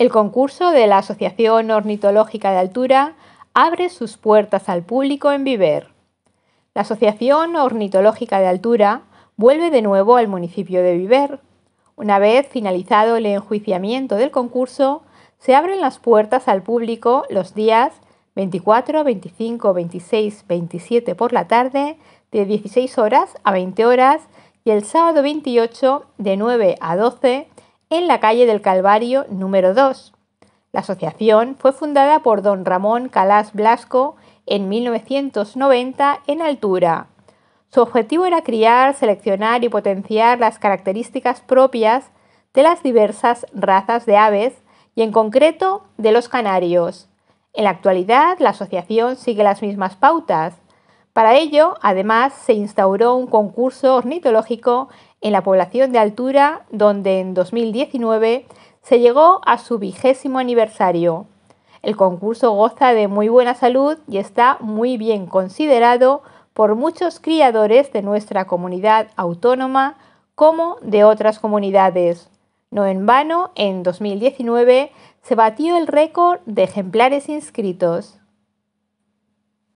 El concurso de la Asociación Ornitológica de Altura abre sus puertas al público en Viver. La Asociación Ornitológica de Altura vuelve de nuevo al municipio de Viver. Una vez finalizado el enjuiciamiento del concurso, se abren las puertas al público los días 24, 25, 26, 27 por la tarde, de 16 horas a 20 horas, y el sábado 28 de 9 a 12 en la calle del Calvario número 2. La asociación fue fundada por don Ramón Calás Blasco en 1990 en altura. Su objetivo era criar, seleccionar y potenciar las características propias de las diversas razas de aves y en concreto de los canarios. En la actualidad la asociación sigue las mismas pautas para ello, además, se instauró un concurso ornitológico en la población de Altura, donde en 2019 se llegó a su vigésimo aniversario. El concurso goza de muy buena salud y está muy bien considerado por muchos criadores de nuestra comunidad autónoma como de otras comunidades. No en vano, en 2019 se batió el récord de ejemplares inscritos.